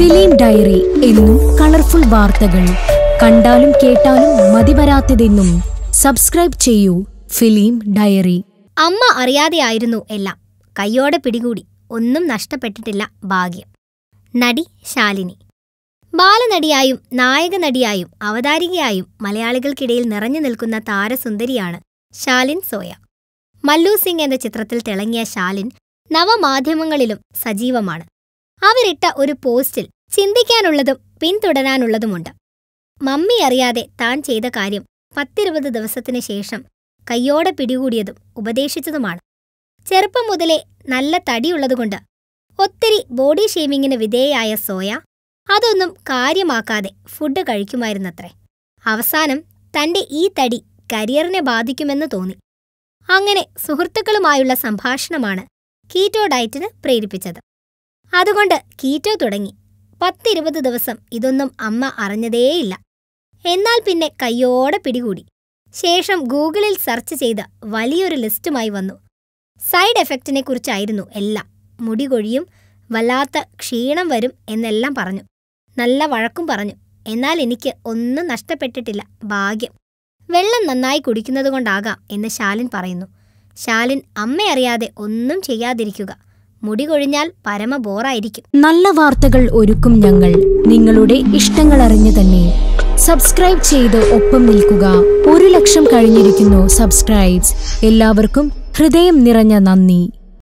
film diary എന്നും colourful വാർത്തകൾ കണ്ടാലും കേട്ടാലും വരാത്തതെന്നും സബ്സ്ക്രൈബ് ചെയ്യൂ ഫിലിം ഡയറി അമ്മ അറിയാതെയായിരുന്നു എല്ലാം കയ്യോടെ പിടികൂടി ഒന്നും നഷ്ടപ്പെട്ടിട്ടില്ല ഭാഗ്യം നടി ശാലിനി ബാലനടിയായും നായക നടിയായും അവതാരികയായും മലയാളികൾക്കിടയിൽ നിറഞ്ഞു നിൽക്കുന്ന താരസുന്ദരിയാണ് ശാലിൻ സോയ മല്ലു സിംഗ് എന്ന ചിത്രത്തിൽ തിളങ്ങിയ ശാലിൻ നവമാധ്യമങ്ങളിലും സജീവമാണ് അവരിട്ട ഒരു പോസ്റ്റിൽ ചിന്തിക്കാനുള്ളതും പിന്തുടരാനുള്ളതുമുണ്ട് മമ്മി അറിയാതെ താൻ ചെയ്ത കാര്യം പത്തിരുപത് ദിവസത്തിനു ശേഷം കയ്യോടെ പിടികൂടിയതും ഉപദേശിച്ചതുമാണ് ചെറുപ്പം മുതലേ നല്ല തടിയുള്ളതുകൊണ്ട് ഒത്തിരി ബോഡി ഷേമിങ്ങിന് വിധേയായ സോയ അതൊന്നും കാര്യമാക്കാതെ ഫുഡ് കഴിക്കുമായിരുന്നത്രേ അവസാനം തന്റെ ഈ തടി കരിയറിനെ ബാധിക്കുമെന്ന് തോന്നി അങ്ങനെ സുഹൃത്തുക്കളുമായുള്ള സംഭാഷണമാണ് കീറ്റോ ഡയറ്റിന് പ്രേരിപ്പിച്ചത് അതുകൊണ്ട് കീറ്റോ തുടങ്ങി പത്തിരുപത് ദിവസം ഇതൊന്നും അമ്മ അറിഞ്ഞതേയില്ല എന്നാൽ പിന്നെ കയ്യോടെ പിടികൂടി ശേഷം ഗൂഗിളിൽ സെർച്ച് ചെയ്ത് വലിയൊരു ലിസ്റ്റുമായി വന്നു സൈഡ് എഫക്റ്റിനെക്കുറിച്ചായിരുന്നു എല്ലാം മുടി കൊഴിയും വല്ലാത്ത ക്ഷീണം വരും എന്നെല്ലാം പറഞ്ഞു നല്ല വഴക്കും പറഞ്ഞു എന്നാൽ എനിക്ക് ഒന്നും നഷ്ടപ്പെട്ടിട്ടില്ല ഭാഗ്യം വെള്ളം നന്നായി കുടിക്കുന്നതുകൊണ്ടാകാം എന്ന് ശാലിൻ പറയുന്നു ശാലിൻ അമ്മയറിയാതെ ഒന്നും ചെയ്യാതിരിക്കുക മുടി കൊഴിഞ്ഞാൽ പരമ ബോറായിരിക്കും നല്ല വാർത്തകൾ ഒരുക്കും ഞങ്ങൾ നിങ്ങളുടെ ഇഷ്ടങ്ങൾ അറിഞ്ഞു തന്നെ സബ്സ്ക്രൈബ് ചെയ്ത് ഒപ്പം നിൽക്കുക ഒരു ലക്ഷം കഴിഞ്ഞിരിക്കുന്നു സബ്സ്ക്രൈബ്സ് എല്ലാവർക്കും ഹൃദയം നിറഞ്ഞ നന്ദി